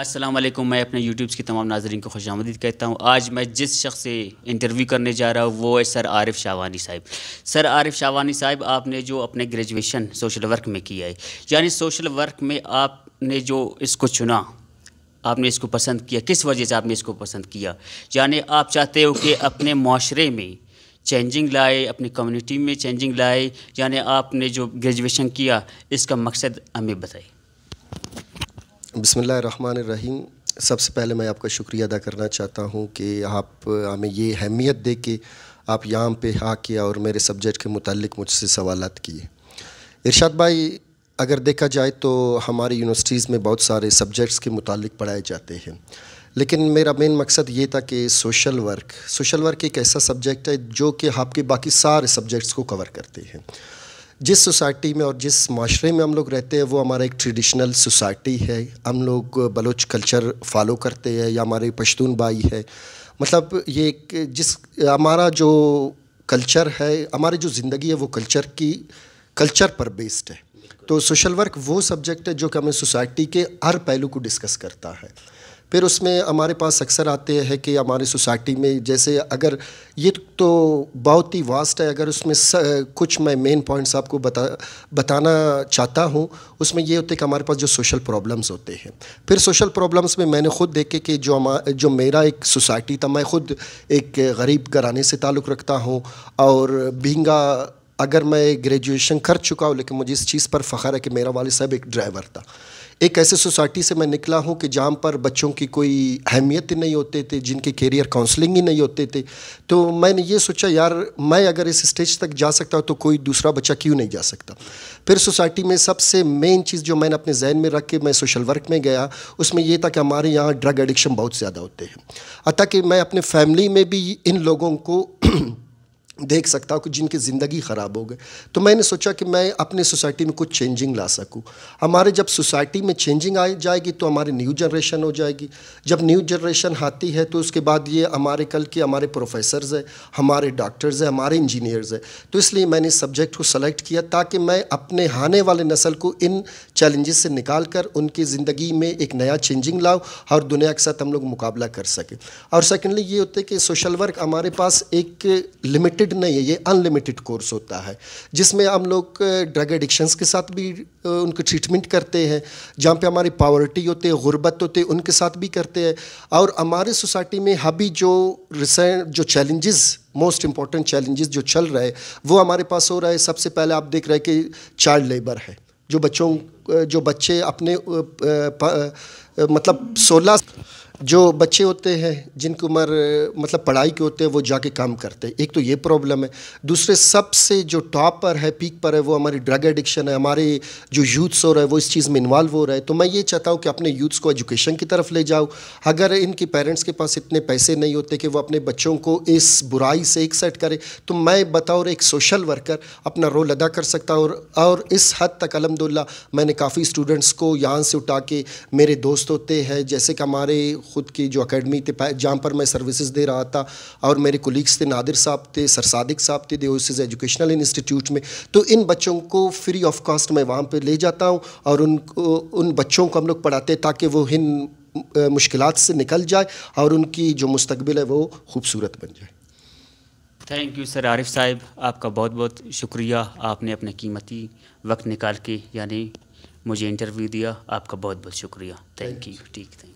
असलम मैं अपने यूट्यूब्स की तमाम नाजरन को खुश आमदीद कहता हूँ आज मैं जिस शख्स से इंटरव्यू करने जा रहा हूँ वो है सर आरिफ शावानी साहब सर आरिफ शावानी साहब आपने जो अपने ग्रेजुएशन सोशल वर्क में किया है यानी सोशल वर्क में आपने जो इसको चुना आपने इसको पसंद किया किस वजह से आपने इसको पसंद किया यानी आप चाहते हो कि अपने माशरे में चेंजिंग लाए अपनी कम्युनिटी में चेंजिंग लाए यानी आपने जो ग्रेजुएशन किया इसका मकसद हमें बताए बिसमीम सबसे पहले मैं आपका शुक्रिया अदा करना चाहता हूँ कि आप हमें ये अहमियत दे के आप यहाँ पे आके और मेरे सब्जेक्ट के मुतलक मुझसे सवाल किए इरशाद भाई अगर देखा जाए तो हमारी यूनिवर्सिटीज़ में बहुत सारे सब्जेक्ट्स के मुतालिक पढ़ाए जाते हैं लेकिन मेरा मेन मकसद ये था कि सोशल वर्क सोशल वर्क एक ऐसा सब्जेक्ट है जो कि आपके बाकी सारे सब्जेक्ट्स को कवर करते हैं जिस सोसाइटी में और जिस माशरे में हम लोग रहते हैं वो हमारा एक ट्रेडिशनल सोसाइटी है हम लोग बलोच कल्चर फॉलो करते हैं या हमारे पश्तून भाई है मतलब ये एक जिस हमारा जो कल्चर है हमारी जो ज़िंदगी है वो कल्चर की कल्चर पर बेस्ड है तो सोशल वर्क वो सब्जेक्ट है जो कि हमें सोसाइटी के हर पहलू को डिस्कस करता है फिर उसमें हमारे पास अक्सर आते हैं कि हमारे सोसाइटी में जैसे अगर ये तो बहुत ही वास्ट है अगर उसमें स, कुछ मैं मेन पॉइंट्स आपको बता बताना चाहता हूँ उसमें ये होते कि हमारे पास जो सोशल प्रॉब्लम्स होते हैं फिर सोशल प्रॉब्लम्स में मैंने खुद देखे कि जो हमारा जो मेरा एक सोसाइटी था मैं खुद एक गरीब घराने से ताल्लुक़ रखता हूँ और भींगा अगर मैं ग्रेजुएशन कर चुका हूँ लेकिन मुझे इस चीज़ पर फ़ख्र है कि मेरा वाल साहब एक ड्राइवर था एक ऐसे सोसाइटी से मैं निकला हूँ कि जहाँ पर बच्चों की कोई अहमियत ही नहीं होते थे जिनके कैरियर काउंसलिंग ही नहीं होते थे तो मैंने ये सोचा यार मैं अगर इस स्टेज तक जा सकता हूँ तो कोई दूसरा बच्चा क्यों नहीं जा सकता फिर सोसाइटी में सबसे मेन चीज़ जो मैंने अपने जहन में रख के मैं सोशल वर्क में गया उसमें यह था कि हमारे यहाँ ड्रग एडिक्शन बहुत ज़्यादा होते हैं अतः कि मैं अपने फैमिली में भी इन लोगों को देख सकता हूँ कि जिनकी ज़िंदगी ख़राब हो गई तो मैंने सोचा कि मैं अपने सोसाइटी में कुछ चेंजिंग ला सकूँ हमारे जब सोसाइटी में चेंजिंग आ जाएगी तो हमारी न्यू जनरेशन हो जाएगी जब न्यू जनरेशन आती है तो उसके बाद ये हमारे कल के हमारे प्रोफेसर्स हैं हमारे डॉक्टर्स हैं हमारे इंजीनियर्स हैं तो इसलिए मैंने इस सब्जेक्ट को सेलेक्ट किया ताकि मैं अपने आने वाले नस्ल को इन चैलेंजेस से निकाल कर उनकी ज़िंदगी में एक नया चेंजिंग लाओ और दुनिया के साथ हम लोग मुकाबला कर सकें और सेकेंडली ये होते कि सोशल वर्क हमारे पास एक लिमिटेड लिमिटेड नहीं है ये अनलिमिटेड कोर्स होता है जिसमें हम लोग ड्रग एडिक्शंस के साथ भी उनके ट्रीटमेंट करते हैं जहाँ पे हमारी पावर्टी होते है गुर्बत होते हैं उनके साथ भी करते हैं और हमारे सोसाइटी में अभी जो रिसेंट जो चैलेंजेस मोस्ट इम्पॉर्टेंट चैलेंजेस जो चल रहे हैं वो हमारे पास हो रहा है सबसे पहले आप देख रहे हैं कि चाइल्ड लेबर है जो बच्चों जो बच्चे अपने मतलब सोलह जो बच्चे होते हैं जिनकी उम्र मतलब पढ़ाई के होते हैं वो जाके काम करते हैं एक तो ये प्रॉब्लम है दूसरे सबसे जो टॉप पर है पीक पर है वो हमारी ड्रग एडिक्शन है हमारे जो यूथ्स हो रहे हैं वो इस चीज़ में इन्वॉल्व हो रहे हैं तो मैं ये चाहता हूँ कि अपने यूथ्स को एजुकेशन की तरफ ले जाओ अगर इनके पेरेंट्स के पास इतने पैसे नहीं होते कि वो अपने बच्चों को इस बुराई से एक सेट करें तो मैं बताऊँ एक सोशल वर्कर अपना रोल अदा कर सकता और, और इस हद तक अलहमदिल्ला मैंने काफ़ी स्टूडेंट्स को यहाँ से उठा के मेरे दोस्त होते हैं जैसे कि हमारे ख़ुद की जो अकेडमी थे जहाँ पर मैं सर्विसेज दे रहा था और मेरे कोलीग्स थे नादिर साहब थे सर सादिक साहब थे देओसिस एजुकेशनल इंस्टीट्यूट में तो इन बच्चों को फ्री ऑफ कॉस्ट मैं वहाँ पर ले जाता हूँ और उन उन बच्चों को हम लोग पढ़ाते ताकि वो इन मुश्किल से निकल जाए और उनकी जो मुस्तबिल है वो खूबसूरत बन जाए थैंक यू सर आरिफ साहब आपका बहुत बहुत शुक्रिया आपने अपने कीमती वक्त निकाल के यानी मुझे इंटरव्यू दिया आपका बहुत बहुत शुक्रिया थैंक यू ठीक थैंक